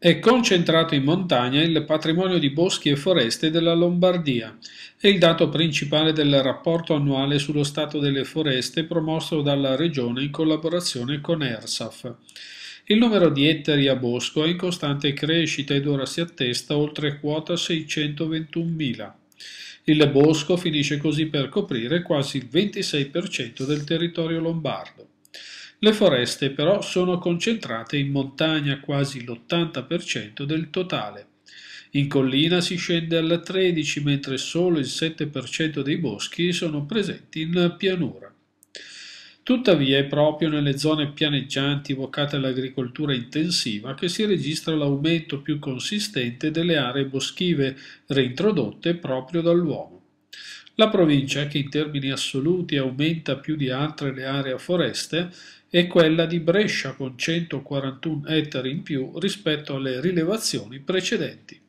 È concentrato in montagna il patrimonio di boschi e foreste della Lombardia. È il dato principale del rapporto annuale sullo stato delle foreste promosso dalla Regione in collaborazione con ERSAF. Il numero di ettari a bosco è in costante crescita ed ora si attesta oltre quota 621.000. Il bosco finisce così per coprire quasi il 26% del territorio lombardo. Le foreste però sono concentrate in montagna quasi l'80% del totale. In collina si scende al 13 mentre solo il 7% dei boschi sono presenti in pianura. Tuttavia è proprio nelle zone pianeggianti vocate all'agricoltura intensiva che si registra l'aumento più consistente delle aree boschive reintrodotte proprio dall'uomo. La provincia che in termini assoluti aumenta più di altre le aree a foreste è quella di Brescia con 141 ettari in più rispetto alle rilevazioni precedenti.